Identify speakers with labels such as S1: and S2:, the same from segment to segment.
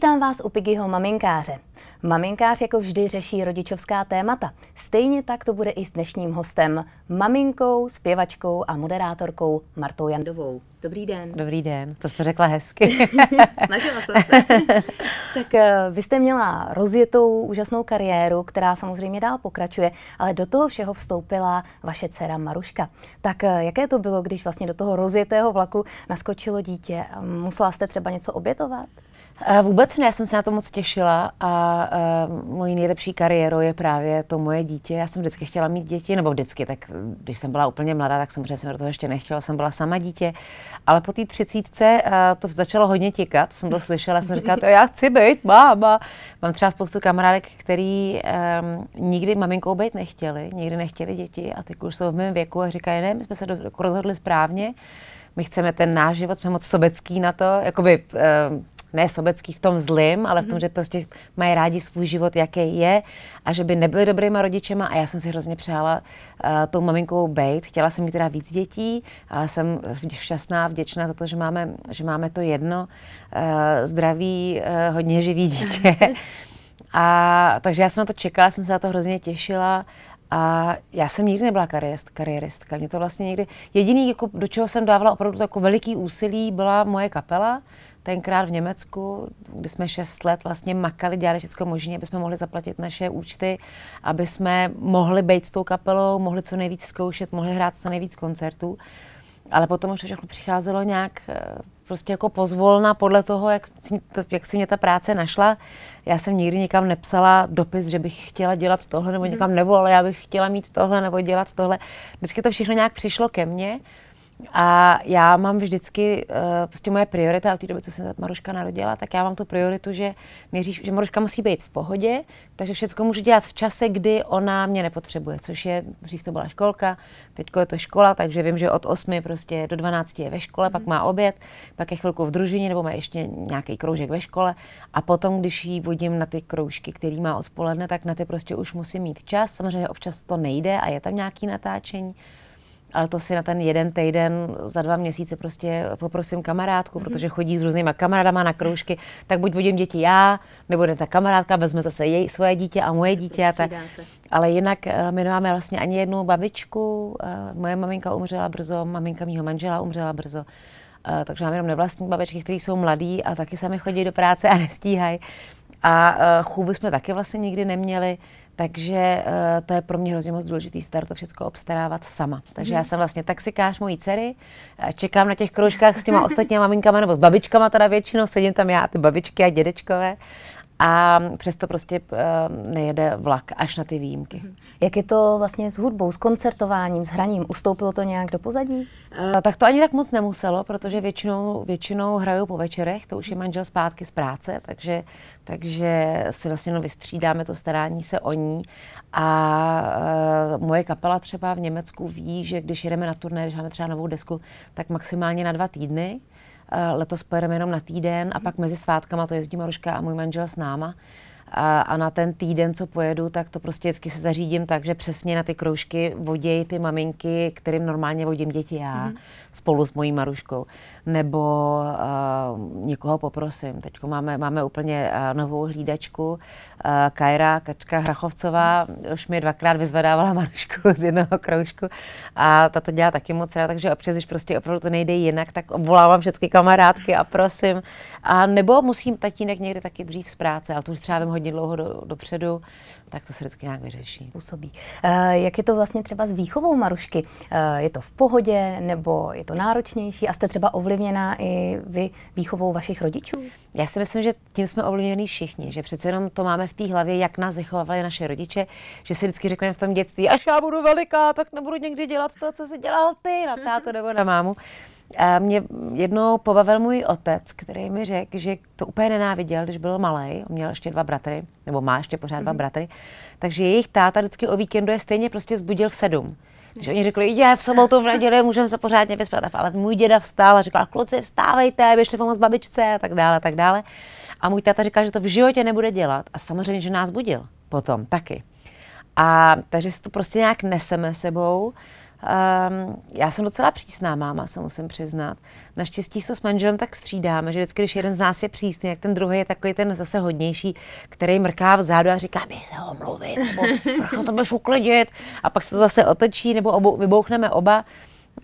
S1: Vítám vás u Piggyho maminkáře. Maminkář jako vždy řeší rodičovská témata. Stejně tak to bude i s dnešním hostem, maminkou, zpěvačkou a moderátorkou Martou Jandovou. Dobrý den. Dobrý den, to jste řekla hezky. Snažila jsem se. tak eh, vy jste měla rozjetou úžasnou kariéru, která samozřejmě dál pokračuje, ale do toho všeho vstoupila vaše dcera Maruška. Tak eh, jaké to bylo, když vlastně do toho rozjetého vlaku naskočilo dítě? Musela jste třeba něco obětovat? Eh, vůbec ne, já jsem se na to moc těšila
S2: a uh, mojí nejlepší kariéru je právě to moje dítě. Já jsem vždycky chtěla mít děti, nebo vždycky, tak když jsem byla úplně mladá, tak samozřejmě jsem do toho ještě nechtěla, jsem byla sama dítě. Ale po té třicítce uh, to začalo hodně tikat, jsem to slyšela, jsem říkala, to já chci být máma. Mám třeba spoustu kamarádek, který um, nikdy maminkou být nechtěli, nikdy nechtěli děti a teď už jsou v mém věku a říkají, ne, my jsme se do, jako rozhodli správně, my chceme ten náš život, jsme moc sobecký na to, jakoby uh, ne sobecký v tom zlým, ale v tom, mhm. že prostě mají rádi svůj život, jaký je a že by nebyli dobrýma rodičema a já jsem si hrozně přála uh, tou maminkou být. Chtěla jsem mít teda víc dětí, ale jsem šťastná, vděčná za to, že máme, že máme to jedno uh, eh, zdravý, uh, eh, hodně živý dítě. A takže já jsem na to čekala, jsem se na to hrozně těšila a já jsem nikdy nebyla kariérist, kariéristka. Mě to vlastně někdy... Jediný, jako, do čeho jsem dávala opravdu jako veliký úsilí, byla moje kapela. Tenkrát v Německu, kdy jsme šest let vlastně makali, dělali všechno možné, aby jsme mohli zaplatit naše účty, aby jsme mohli být s tou kapelou, mohli co nejvíc zkoušet, mohli hrát co nejvíc koncertů. Ale potom už to všechno přicházelo nějak eh, prostě jako pozvolna podle toho, jak, jak si mě ta práce našla. Já jsem nikdy nikam nepsala dopis, že bych chtěla dělat tohle, nebo mhm. nikam nevolala, já bych chtěla mít tohle, nebo dělat tohle. Vždycky to všechno nějak přišlo ke mně. A já mám vždycky, uh, prostě moje priorita od té doby, co se Maruška narodila, tak já mám tu prioritu, že nejříž, že Maruška musí být v pohodě, takže všechno můžu dělat v čase, kdy ona mě nepotřebuje, což je, dřív to byla školka, teď je to škola, takže vím, že od 8 prostě do 12 je ve škole, mm. pak mhm. má oběd, pak je chvilku v družině nebo má ještě nějaký kroužek ve škole a potom, když ji vodím na ty kroužky, který má odpoledne, tak na ty prostě už musím mít čas. Samozřejmě občas to nejde a je tam nějaký natáčení, ale to si na ten jeden týden za dva měsíce prostě poprosím kamarádku, mm-hmm. protože chodí s různýma kamarádama na kroužky, tak buď vodím děti já, nebo ta kamarádka vezme zase jej, svoje dítě a moje dítě. A prostě ale jinak eh, my nemáme vlastně ani jednu babičku, eh, moje maminka umřela brzo, maminka mýho manžela umřela brzo. Eh, takže mám jenom nevlastní babičky, které jsou mladí a taky sami chodí do práce a nestíhají. A eh, chůvu jsme taky vlastně nikdy neměli, takže eh, to je pro mě hrozně moc důležitý start to všechno obstarávat sama. Takže já mhm. jsem vlastně taxikář mojí dcery, čekám na těch kroužkách s těma ostatními maminkama nebo s babičkama teda většinou, sedím tam já a ty babičky a dědečkové a přesto prostě eh, nejede vlak až na ty výjimky. Mhm.
S1: Jak je to vlastně s hudbou, s koncertováním, s hraním? Ustoupilo to nějak do pozadí? Eh, tak to ani tak moc nemuselo, protože většinou,
S2: většinou hraju po večerech, to už je manžel zpátky z práce, takže, takže si vlastně no vystřídáme to starání se o ní. A eh, moje kapela třeba v Německu ví, že když jedeme na turné, když máme třeba novou desku, tak maximálně na dva týdny. Eh, letos pojedeme jenom na týden a pak mezi svátkama to jezdí Maruška a můj manžel s náma. A, eh, a na ten týden, co pojedu, tak to prostě vždycky se zařídím tak, že přesně na ty kroužky vodějí ty maminky, kterým normálně vodím děti já, mm-hmm. spolu s mojí Maruškou nebo uh, někoho poprosím. Teď máme, máme úplně uh, novou hlídačku. Uh, eh, Kajra Kačka Hrachovcová už mi dvakrát vyzvedávala Marušku z jednoho kroužku a ta to dělá taky moc rád. takže občas, když prostě opravdu to nejde jinak, tak obvolávám všechny kamarádky a prosím. A nebo musím tatínek někdy taky dřív z práce, ale to už třeba vím hodně dlouho do, dopředu, tak to se vždycky nějak vyřeší. Působí.
S1: Uh, jak je to vlastně třeba s výchovou Marušky? Uh, je to v pohodě nebo je to náročnější a jste třeba ovlivněni ovlivněná i vy výchovou vašich rodičů? Já si myslím, že tím jsme ovlivněni všichni, že přece jenom to máme
S2: v té hlavě, jak nás vychovávali naše rodiče, že si vždycky řekneme v tom dětství, až já budu veliká, tak nebudu někdy dělat to, co si dělal ty na mhm. tátu nebo na mámu. A mě jednou pobavil můj otec, který mi řekl, že to úplně nenáviděl, když byl malý. On měl ještě dva bratry, nebo má ještě pořád mm-hmm. dva mhm. bratry. Takže jejich táta vždycky o víkendu je stejně prostě zbudil v sedm. Když oni řekli, je, v sobotu, v neděli můžeme se pořádně vyspat. Ale můj děda vstál a říkal, kluci, vstávejte, běžte pomoct babičce a tak dále, a tak dále. A můj táta říkal, že to v životě nebude dělat. A samozřejmě, že nás budil potom taky. A takže si to prostě nějak neseme sebou. Um, já jsem docela přísná máma, se musím přiznat. Naštěstí se s manželem tak střídáme, že vždycky, když jeden z nás je přísný, jak ten druhý je takový ten zase hodnější, který mrká vzadu a říká, běž se ho mluvit, nebo to budeš uklidit. A pak se to zase otočí, nebo obou, vybouchneme oba.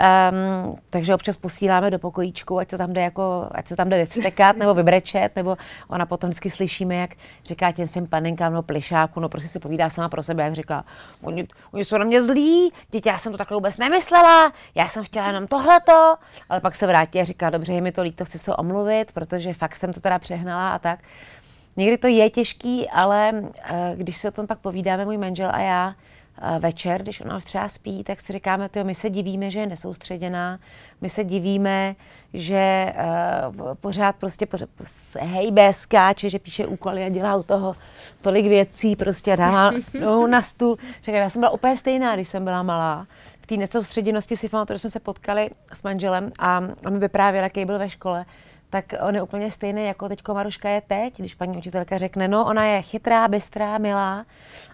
S2: Um, takže občas posíláme do pokojíčku, ať se tam jde, jako, ať se tam jde vyvstekat nebo vybrečet, nebo ona potom vždycky slyšíme, jak říká těm svým panenkám, no plišáku, no prostě si povídá sama pro sebe, jak říká, oni, oni jsou na mě zlí, dítě, já jsem to takhle vůbec nemyslela, já jsem chtěla jenom tohleto, ale pak se vrátí a říká, dobře, je mi to líto, chci se omluvit, protože fakt jsem to teda přehnala a tak. Někdy to je těžký, ale uh, když se o tom pak povídáme, můj manžel a já, Eh, večer, když ona už třeba spí, tak si říkáme, tyjo, my se divíme, že je nesoustředěná, my se divíme, že uh, pořád prostě pořád, hejbe, skáče, že píše úkoly a dělá u toho tolik věcí, prostě dá nohu na stůl. Říkám, já jsem byla úplně stejná, když jsem byla malá. V té nesoustředěnosti si pamatuju, že jsme se potkali s manželem a on mi vyprávěl, jaký byl ve škole tak on je úplně stejný, jako teď Maruška je teď, když paní učitelka řekne, no ona je chytrá, bystrá, milá,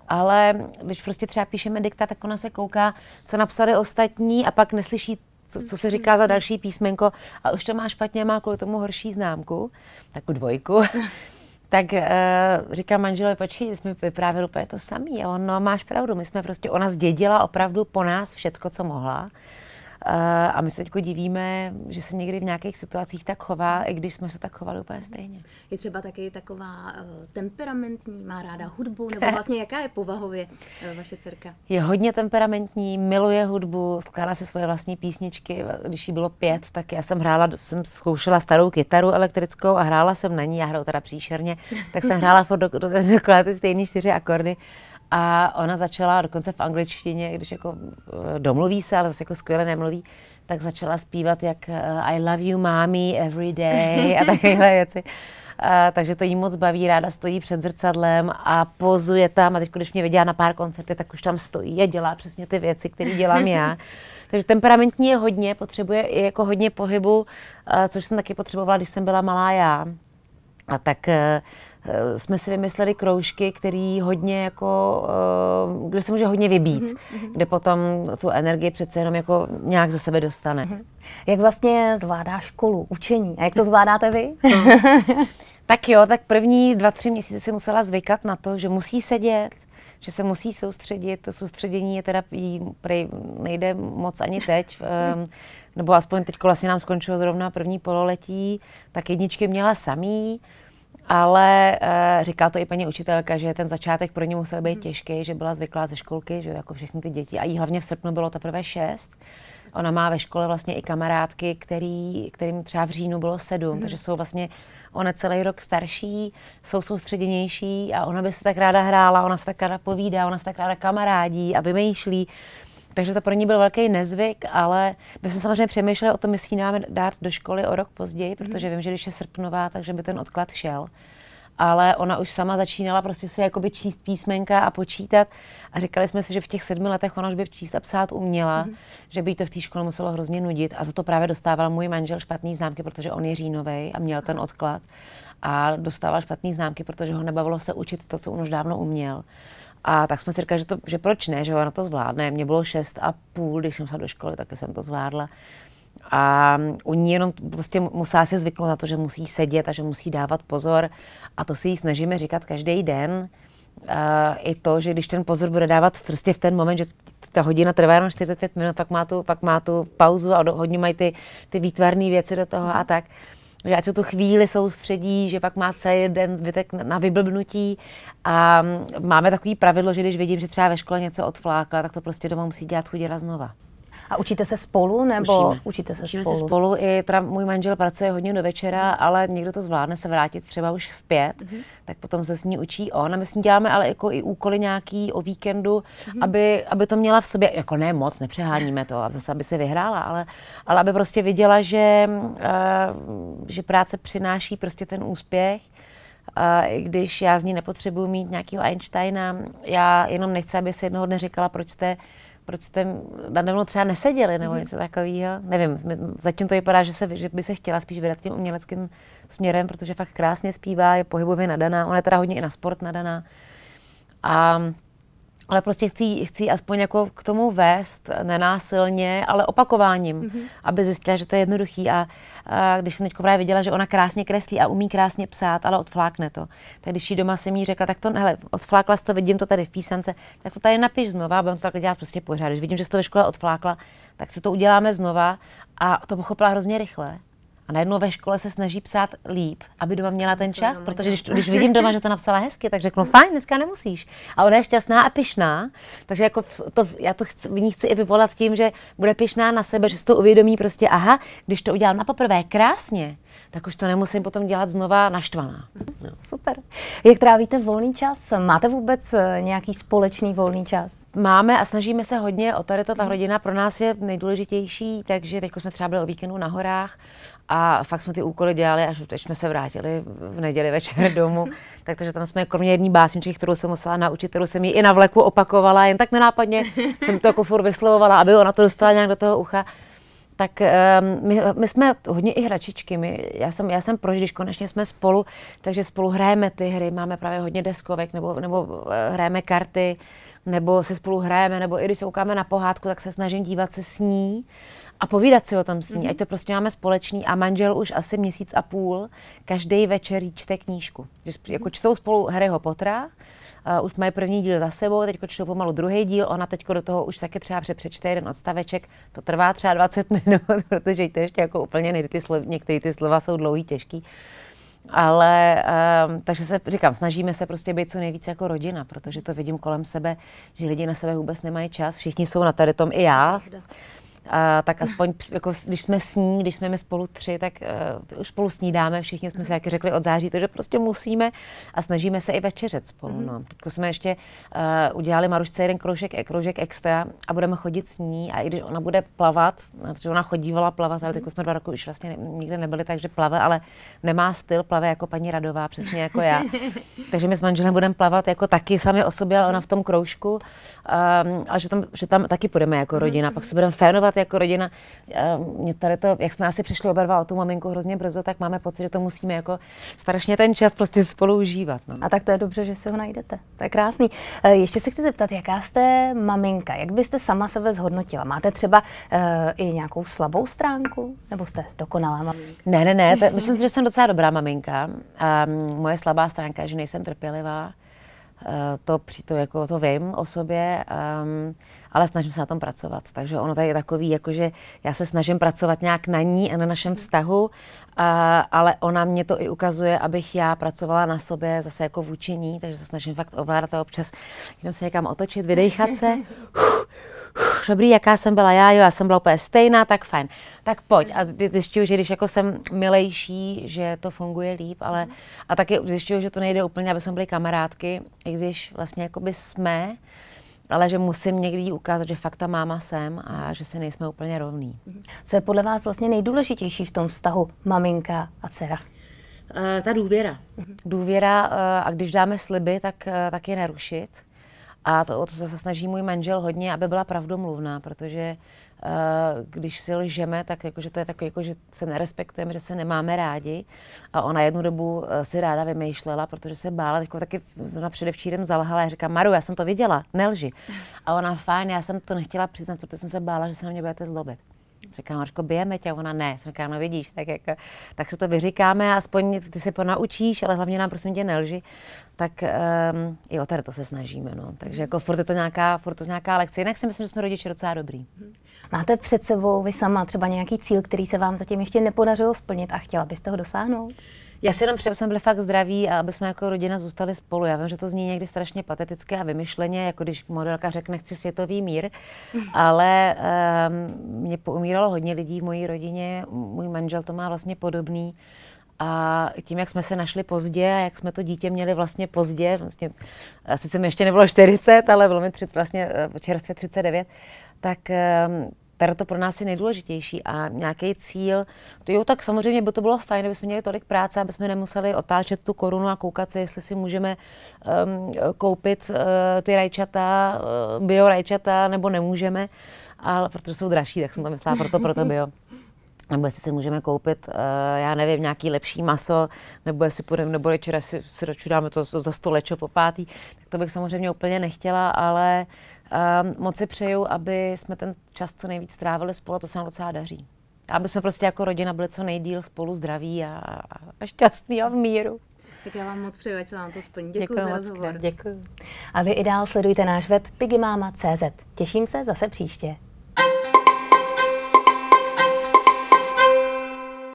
S2: ale když prostě třeba píšeme dikta, tak ona se kouká, co napsali ostatní a pak neslyší co, co se říká za další písmenko a už to má špatně, má kvůli tomu horší známku, takovou dvojku, tak uh, říká manželovi, počkej, jsme vyprávěli úplně to samé. A no máš pravdu, my jsme prostě, ona zdědila opravdu po nás všecko, co mohla. Eh, a my se teď divíme, že se někdy v nějakých situacích tak chová, i když jsme se tak chovali úplně stejně.
S1: Je třeba taky taková eh, temperamentní, má ráda hudbu, nebo vlastně jaká je povahově eh, vaše dcerka?
S2: Je hodně temperamentní, miluje hudbu, skládá si svoje vlastní písničky. Když jí bylo pět, tak já jsem hrála, jsem zkoušela starou kytaru elektrickou a hrála jsem na ní, já hraju teda příšerně, tak jsem hrála do, do, do, do, do, do, do, do, do, do, ty stejné čtyři akordy a ona začala dokonce v angličtině, když jako eh, domluví se, ale zase jako skvěle nemluví, tak začala zpívat jak eh, I love you, mommy, every day a takovéhle věci. A, eh, takže to jí moc baví, ráda stojí před zrcadlem a pozuje tam. A teď, když mě viděla na pár koncerty, tak už tam stojí a dělá přesně ty věci, které dělám já. Takže temperamentní je hodně, potřebuje i jako hodně pohybu, což jsem taky potřebovala, když jsem byla malá já. A tak eh, eh, jsme si vymysleli kroužky, který hodně jako, eh, kde se může hodně vybít, mm-hmm. kde potom tu energii přece jenom jako nějak ze sebe dostane. Mm-hmm.
S1: Jak vlastně zvládá školu, učení a jak to zvládáte vy? tak jo, tak první dva, tři měsíce si musela zvykat na
S2: to, že musí sedět, že se musí soustředit. To soustředění je teda jí prej, nejde moc ani teď, um, nebo aspoň teď vlastně nám skončilo zrovna první pololetí, tak jedničky měla samý, ale uh, říká to i paní učitelka, že ten začátek pro ně musel být hmm. těžký, že byla zvyklá ze školky, že jako všechny ty děti. A jí hlavně v srpnu bylo teprve šest. Ona má ve škole vlastně i kamarádky, který, kterým třeba v říjnu bylo sedm, mm. takže jsou vlastně ona celý rok starší, jsou soustředěnější a ona by se tak ráda hrála, ona se tak ráda povídá, ona se tak ráda kamarádí a vymýšlí. Takže to pro ní byl velký nezvyk, ale my jsme samozřejmě přemýšleli o tom, jestli ji dáme dát do školy o rok později, protože mhm. vím, že když je srpnová, takže by ten odklad šel ale ona už sama začínala prostě si jakoby číst písmenka a počítat a říkali jsme si, že v těch sedmi letech ona už by číst a psát uměla, mm-hmm. že by jí to v té škole muselo hrozně nudit a za to právě dostával můj manžel špatný známky, protože on je říjnovej a měl ten odklad a dostával špatný známky, protože ho nebavilo se učit to, co on už dávno uměl. A tak jsme si říkali, že, to, že proč ne, že ona to zvládne. Mě bylo šest a půl, když jsem šla do školy, tak jsem to zvládla. A u ní jenom prostě musela si zvyknout na to, že musí sedět a že musí dávat pozor. A to si jí snažíme říkat každý den. Uh, I to, že když ten pozor bude dávat prostě v ten moment, že ta hodina trvá jenom 45 minut, pak má tu, pak má tu pauzu a do, hodně mají ty, ty výtvarné věci do toho a tak. Že ať se tu chvíli soustředí, že pak má celý den zbytek na, na vyblbnutí. A máme takový pravidlo, že když vidím, že třeba ve škole něco odflákla, tak to prostě doma musí dělat chudě znova.
S1: A učíte se spolu nebo učíme, učíte se učíme spolu? se
S2: spolu. I teda můj manžel pracuje hodně do večera, mhm. ale někdo to zvládne se vrátit třeba už v pět, mm tak potom se s ní učí on. A my s ní děláme ale jako i úkoly nějaký o víkendu, mm aby, aby to měla v sobě, jako ne moc, nepřeháníme to, a zase aby se vyhrála, ale, ale aby prostě viděla, že, uh, že práce přináší prostě ten úspěch i když já z ní nepotřebuji mít nějakého Einsteina, já jenom nechci, aby si jednoho dne říkala, proč jste proč jste nade mnou třeba neseděli nebo mm. něco takového. Nevím, zatím to vypadá, že, se, že by se chtěla spíš vydat tím uměleckým směrem, protože fakt krásně zpívá, je pohybově nadaná, ona je teda hodně i na sport nadaná. A ale prostě chci, chci aspoň jako k tomu vést eh, nenásilně, ale opakováním, mm-hmm. aby zjistila, že to je jednoduchý. A, a když jsem teď právě viděla, že ona krásně kreslí a umí krásně psát, ale odflákne to. Tak když jí doma jsem jí řekla, tak to, hele, odflákla to, vidím to tady v písance, tak to tady napiš znova, budeme to takhle dělat prostě pořád. Když vidím, že jsi to ve škole odflákla, tak se to uděláme znova a to pochopila hrozně rychle. A najednou ve škole se snaží psát líp, aby doma měla ten čas, protože když, když vidím doma, že to napsala hezky, tak řeknu, fajn, dneska nemusíš. A ona je šťastná a pišná, takže jako to, já to chci, ní chci i vyvolat tím, že bude pišná na sebe, že si to uvědomí prostě, aha, když to udělám na poprvé krásně, tak už to nemusím potom dělat znova naštvaná. Super.
S1: Jak trávíte volný čas? Máte vůbec eh, nějaký společný volný čas? máme a snažíme se hodně o tady to, ta rodina
S2: pro nás je nejdůležitější, takže teď jsme třeba byli o víkendu na horách a fakt jsme ty úkoly dělali, až teď jsme se vrátili v neděli večer domů. tak, takže tam jsme, kromě jedné básničky, kterou jsem musela naučit, kterou jsem ji i na vleku opakovala, jen tak nenápadně jsem to jako furt vyslovovala, aby ona to dostala nějak do toho ucha tak um, my, my jsme hodně i hračičky. My, já, jsem, já jsem proč, když konečně jsme spolu, takže spolu hrajeme ty hry, máme právě hodně deskovek, nebo, nebo eh, hrajeme karty, nebo si spolu hrajeme, nebo i když se koukáme na pohádku, tak se snažím dívat se s ní a povídat si o tom s ní, mm-hmm. ať to prostě máme společný. A manžel už asi měsíc a půl každý večer čte knížku. Jako mhm. čtou spolu Harryho Pottera, Uh, už mají první díl za sebou, teď čtou pomalu druhý díl, ona teď do toho už taky třeba přečte jeden odstaveček, to trvá třeba 20 minut, protože to ještě jako úplně nejde, ty slova, některé ty slova jsou dlouhý, těžký. Ale um, takže se říkám, snažíme se prostě být co nejvíce jako rodina, protože to vidím kolem sebe, že lidi na sebe vůbec nemají čas, všichni jsou na tady tom i já a, tak aspoň, jako, když jsme s ní, když jsme my spolu tři, tak uh, už spolu snídáme, všichni jsme si jak řekli od září, takže prostě musíme a snažíme se i večeřet spolu. Mm-hmm. No. Teď jsme ještě uh, udělali Marušce jeden kroužek, eh, kroužek extra a budeme chodit s ní a i když ona bude plavat, protože ona chodívala plavat, ale mhm. teď jsme dva roky už vlastně nikde nebyli, takže plave, ale nemá styl, plave jako paní Radová, přesně jako já. takže my s manželem budeme plavat jako taky sami o sobě, ale ona v tom kroužku, um, ehm, ale že tam, že tam taky půjdeme jako mhm. rodina, mm-hmm. pak se budeme fénovat děláte jako rodina. Mě tady to, jak jsme asi přišli oba dva o tu maminku hrozně brzo, tak
S1: máme pocit, že to musíme jako strašně ten čas prostě spolu užívat. No. A tak to je dobře, že si ho najdete. To je krásný. Eh, ještě se chci zeptat, jaká jste maminka? Jak byste sama sebe zhodnotila? Máte třeba uh, i nějakou slabou stránku? Nebo jste dokonalá maminka? Ne, ne, ne. To, myslím,
S2: že jsem docela dobrá maminka. Um, moje slabá stránka je, že nejsem trpělivá. Eh, to, to, jako, to vím o sobě, um, ale snažím se na tom pracovat. Takže ono tady je takový, jakože já se snažím pracovat nějak na ní a na našem vztahu, uh, ale ona mě to i ukazuje, abych já pracovala na sobě zase jako vůči ní, takže se snažím fakt ovládat a občas jenom se někam otočit, vydechat se. Uf, už dobrý, jaká jsem byla já, jo, já jsem byla úplně stejná, tak fajn, tak pojď. A zjišťuju, že když jako jsem milejší, že to funguje líp, ale a taky zjišťuju, že to nejde úplně, aby jsme byli kamarádky, i když vlastně jakoby jsme, ale že musím někdy ukázat, že fakt ta máma jsem a
S1: že si nejsme úplně rovní. Co je podle vás vlastně nejdůležitější v tom vztahu maminka a dcera?
S2: Eh, ta důvěra. Důvěra eh, a když dáme sliby, tak, eh, tak je nerušit. A to, o to se snaží můj manžel hodně, aby byla pravdomluvná, protože uh, když si lžeme, tak jakože to je takové, jako, že se nerespektujeme, že se nemáme rádi. A ona jednu dobu uh, si ráda vymýšlela, protože se bála, jako taky na předevčírem zalhala. a říká, Maru, já jsem to viděla, nelži. A ona, fajn, já jsem to nechtěla přiznat, protože jsem se bála, že se na mě budete zlobit. Říká, Mařko, bijeme tě, ona ne. Jsem říká, no vidíš, tak, jako, tak se to vyříkáme, aspoň ty se ponaučíš, ale hlavně nám prosím tě nelži. Tak um, jo, tady to se snažíme, no. Takže jako furt je to nějaká, furt to nějaká lekce. Jinak si myslím, že jsme rodiče docela dobrý. Mhm.
S1: Máte před sebou vy sama třeba nějaký cíl, který se vám zatím ještě nepodařilo splnit a chtěla byste ho dosáhnout?
S2: Já si jenom přeju, jsem byli fakt zdraví a aby jsme jako rodina zůstali spolu. Já vím, že to zní někdy strašně pateticky a vymyšleně, jako když modelka řekne, chci světový mír, mhm. ale um, mě poumíralo hodně lidí v mojí rodině, můj manžel to má vlastně podobný. A tím, jak jsme se našli pozdě a jak jsme to dítě měli vlastně pozdě, vlastně, sice mi ještě nebylo 40, ale bylo mi 30, vlastně eh, čerstvě 39, tak um, to pro nás je nejdůležitější a nějaký cíl, to jo, tak samozřejmě by to bylo fajn, kdybychom měli tolik práce, aby jsme nemuseli otáčet tu korunu a koukat se, jestli si můžeme um, koupit uh, ty rajčata, uh, bio rajčata, nebo nemůžeme, ale protože jsou dražší, tak jsem to myslela proto, proto bio. nebo jestli si můžeme koupit, eh, já nevím, nějaký lepší maso, nebo jestli půjdeme nebo Boričera, si, si dočudáme to, to za sto lečo po pátý, tak to bych samozřejmě úplně nechtěla, ale um, moc si přeju, aby jsme ten čas co nejvíc strávili spolu, to se nám docela daří. Aby jsme prostě jako rodina byli co nejdíl spolu zdraví a,
S1: a šťastní a v míru. Tak já vám moc přeju, ať se vám to splní. Děkuji za rozhovor. Děkuji. A vy i dál sledujte náš web pigimama.cz. Těším se zase příště.